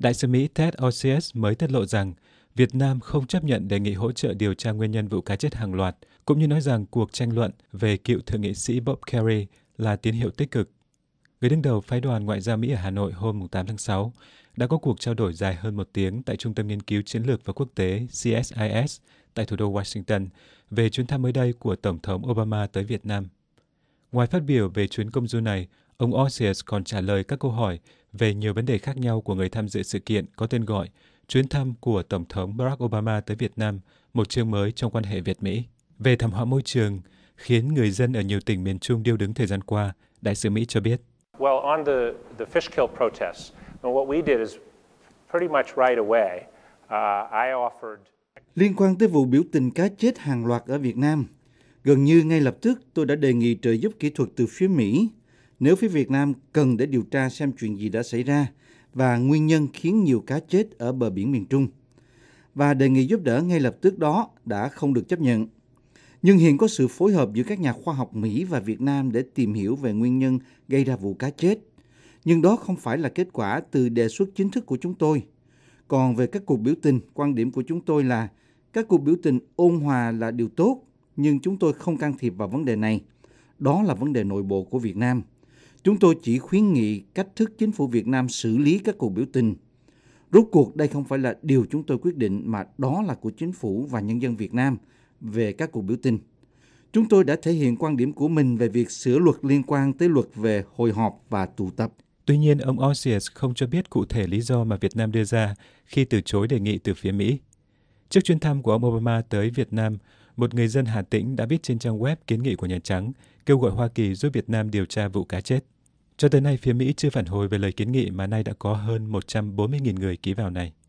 Đại sứ Mỹ Ted Osius mới tiết lộ rằng Việt Nam không chấp nhận đề nghị hỗ trợ điều tra nguyên nhân vụ cá chết hàng loạt, cũng như nói rằng cuộc tranh luận về cựu thượng nghị sĩ Bob Kerry là tín hiệu tích cực. Người đứng đầu phái đoàn ngoại giao Mỹ ở Hà Nội hôm 8 tháng 6 đã có cuộc trao đổi dài hơn một tiếng tại Trung tâm Nghiên cứu Chiến lược và Quốc tế CSIS tại thủ đô Washington về chuyến thăm mới đây của Tổng thống Obama tới Việt Nam. Ngoài phát biểu về chuyến công du này, ông Osius còn trả lời các câu hỏi về nhiều vấn đề khác nhau của người tham dự sự kiện có tên gọi Chuyến thăm của Tổng thống Barack Obama tới Việt Nam, một chương mới trong quan hệ Việt-Mỹ. Về thảm họa môi trường, khiến người dân ở nhiều tỉnh miền Trung điêu đứng thời gian qua, đại sứ Mỹ cho biết. Well, on the, the fish kill protests, what we did is pretty much right away, uh, I offered... Liên quan tới vụ biểu tình cá chết hàng loạt ở Việt Nam, gần như ngay lập tức tôi đã đề nghị trợ giúp kỹ thuật từ phía Mỹ nếu phía Việt Nam cần để điều tra xem chuyện gì đã xảy ra và nguyên nhân khiến nhiều cá chết ở bờ biển miền Trung. Và đề nghị giúp đỡ ngay lập tức đó đã không được chấp nhận. Nhưng hiện có sự phối hợp giữa các nhà khoa học Mỹ và Việt Nam để tìm hiểu về nguyên nhân gây ra vụ cá chết. Nhưng đó không phải là kết quả từ đề xuất chính thức của chúng tôi. Còn về các cuộc biểu tình, quan điểm của chúng tôi là các cuộc biểu tình ôn hòa là điều tốt, nhưng chúng tôi không can thiệp vào vấn đề này. Đó là vấn đề nội bộ của Việt Nam Chúng tôi chỉ khuyến nghị cách thức chính phủ Việt Nam xử lý các cuộc biểu tình. Rốt cuộc đây không phải là điều chúng tôi quyết định mà đó là của chính phủ và nhân dân Việt Nam về các cuộc biểu tình. Chúng tôi đã thể hiện quan điểm của mình về việc sửa luật liên quan tới luật về hội họp và tụ tập. Tuy nhiên, ông Osius không cho biết cụ thể lý do mà Việt Nam đưa ra khi từ chối đề nghị từ phía Mỹ. Trước chuyến thăm của ông Obama tới Việt Nam, một người dân Hà Tĩnh đã viết trên trang web kiến nghị của Nhà Trắng kêu gọi Hoa Kỳ giúp Việt Nam điều tra vụ cá chết. Cho tới nay, phía Mỹ chưa phản hồi về lời kiến nghị mà nay đã có hơn 140.000 người ký vào này.